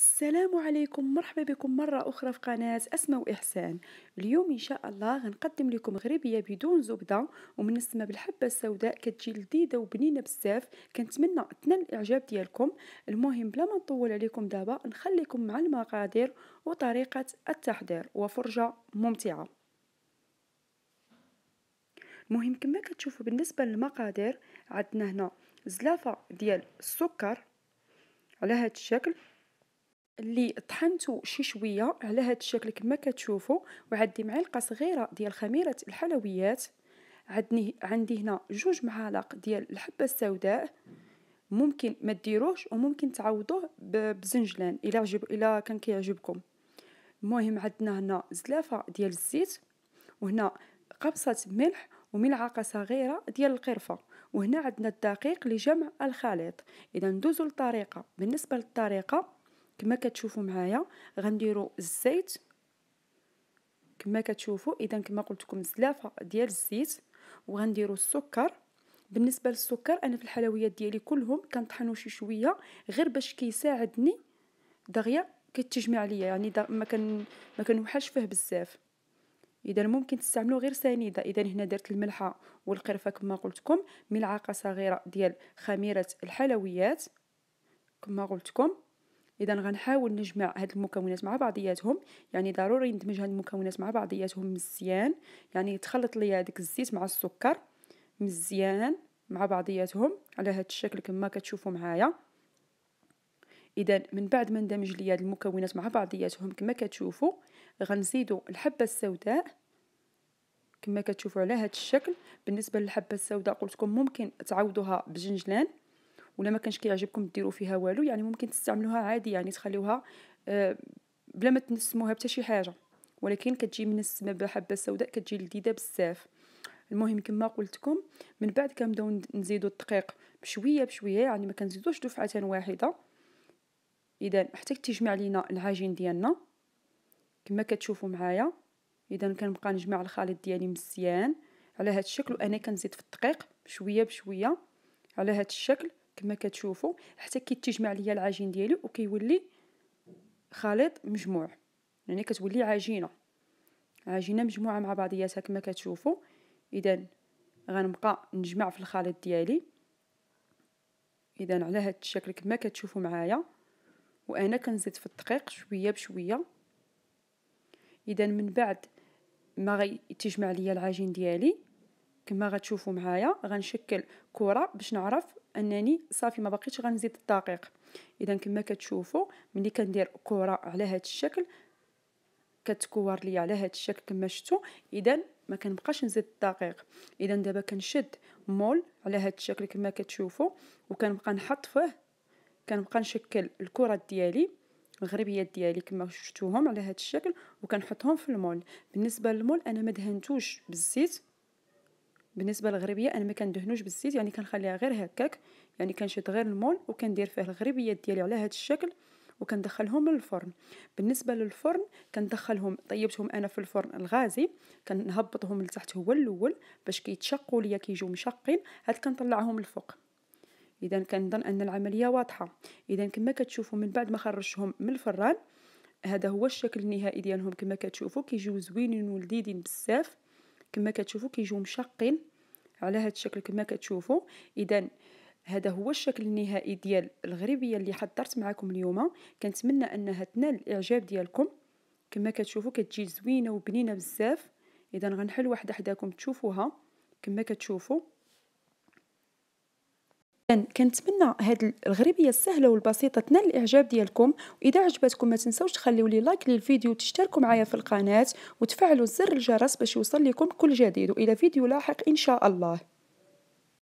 السلام عليكم مرحبا بكم مرة أخرى في قناة أسماء وإحسان اليوم إن شاء الله غنقدم لكم غريبية بدون زبدة ومن السماء بالحبة السوداء كتجي لذيذة وبنينة بزاف كنتمنى تنال الإعجاب ديالكم المهم بلا ما نطول عليكم دابا نخليكم مع المقادير وطريقة التحضير وفرجة ممتعة المهم كما كتشوفوا بالنسبة للمقادير عندنا هنا زلافة ديال السكر على هذا الشكل اللي طحنتو شي شويه على هذا الشكل كما كتشوفوا وعندي معلقه صغيره ديال خميره الحلويات عندي عندي هنا جوج معالق ديال الحبه السوداء ممكن ما ديروش وممكن تعوضوه بزنجلان الا عجب الا كان كيعجبكم المهم عندنا هنا زلافه ديال الزيت وهنا قبصه ملح وملعقه صغيره ديال القرفه وهنا عندنا الدقيق لجمع الخليط اذا ندوزو للطريقه بالنسبه للطريقه كما كتشوفوا معايا غنديروا الزيت كما كتشوفوا اذا كما قلت لكم زلافه ديال الزيت وغنديروا السكر بالنسبه للسكر انا في الحلويات ديالي كلهم كنطحنو شي شويه غير باش كيساعدني دغيا كتجمع ليا يعني ما كان ما كنوحش فيه بزاف اذا ممكن تستعملوا غير سنيده اذا هنا درت الملحه والقرفه كما قلت لكم ملعقه صغيره ديال خميره الحلويات كما قلت لكم اذا غنحاول نجمع هاد المكونات مع بعضياتهم يعني ضروري ندمج هاد المكونات مع بعضياتهم مزيان يعني تخلط ليا داك الزيت مع السكر مزيان مع بعضياتهم على هاد الشكل كما كتشوفوا معايا اذا من بعد ما ندمج ليا هاد المكونات مع بعضياتهم كما كتشوفوا غنزيدوا الحبه السوداء كما كتشوفوا على هاد الشكل بالنسبه للحبه السوداء قلت لكم ممكن تعوضوها بجنجلان ولا ما كانش كيعجبكم ديروا فيها والو يعني ممكن تستعملوها عادي يعني تخليوها آه، بلا ما تنسموها حتى شي حاجه ولكن كتجي من السما بحبه سوداء كتجي لذيذه بزاف المهم كما قلت لكم من بعد كنبداو نزيدوا الدقيق بشويه بشويه يعني ما كنزيدوش دفعه واحده اذا حتى تجمع لينا العجين ديالنا كما كتشوفوا معايا اذا كنبقى نجمع الخليط ديالي مزيان على هذا الشكل وانا كنزيد في الدقيق بشويه بشويه على هذا الشكل كما كتشوفوا حتى كيتجمع ليا العجين ديالي وكيولي خليط مجموع يعني كتولي عجينه عجينه مجموعه مع بعضياتها كما كتشوفوا اذا غنبقى نجمع في الخليط ديالي اذا على هذا الشكل كما كتشوفوا معايا وانا كنزيد في الدقيق شويه بشويه اذا من بعد ما غيتجمع ليا العجين ديالي كما غتشوفوا معايا غنشكل كره باش نعرف انني صافي ما بقيتش غنزيد الدقيق اذا كما كتشوفوا ملي كندير كره على هذا الشكل كتكور لي على هذا الشكل كما شفتوا اذا ما كنبقاش نزيد الدقيق اذا دابا كنشد مول على هذا الشكل كما كتشوفوا وكنبقى نحط فيه كنبقى نشكل الكره ديالي الغربيات ديالي كما شفتوهم على هذا الشكل وكنحطهم في المول بالنسبه للمول انا ما دهنتوش بالزيت بالنسبه للغربيه انا ما كندهنوش بالزيت يعني كنخليها غير هكاك يعني كنشد غير المول وكندير فيه الغربيات ديالي على هذا الشكل وكندخلهم للفرن بالنسبه للفرن كندخلهم طيبتهم انا في الفرن الغازي كنهبطهم لتحت هو الاول باش كيتشقوا ليا كيجيو مشقين عاد كنطلعهم الفوق اذا كنظن ان العمليه واضحه اذا كما كتشوفوا من بعد ما خرجتهم من الفران هذا هو الشكل النهائي ديالهم كما كتشوفوا كيجيو زوينين ولذيذين بزاف كما كتشوفوا كيجيو مشقين على هذا الشكل كما كتشوفوا اذا هذا هو الشكل النهائي ديال الغريبيه اللي حضرت معكم اليوم كنتمنى انها تنال الاعجاب ديالكم كما كتشوفوا كتجي زوينه وبنينه بزاف اذا غنحل واحده حداكم تشوفوها كما كتشوفوا كنتمنى هاد الغربيه السهله والبسيطه تنال الاعجاب ديالكم واذا عجبتكم ما تنساوش تخليو لي لايك للفيديو وتشتركوا معايا في القناه وتفعلوا زر الجرس باش يوصل لكم كل جديد والى فيديو لاحق ان شاء الله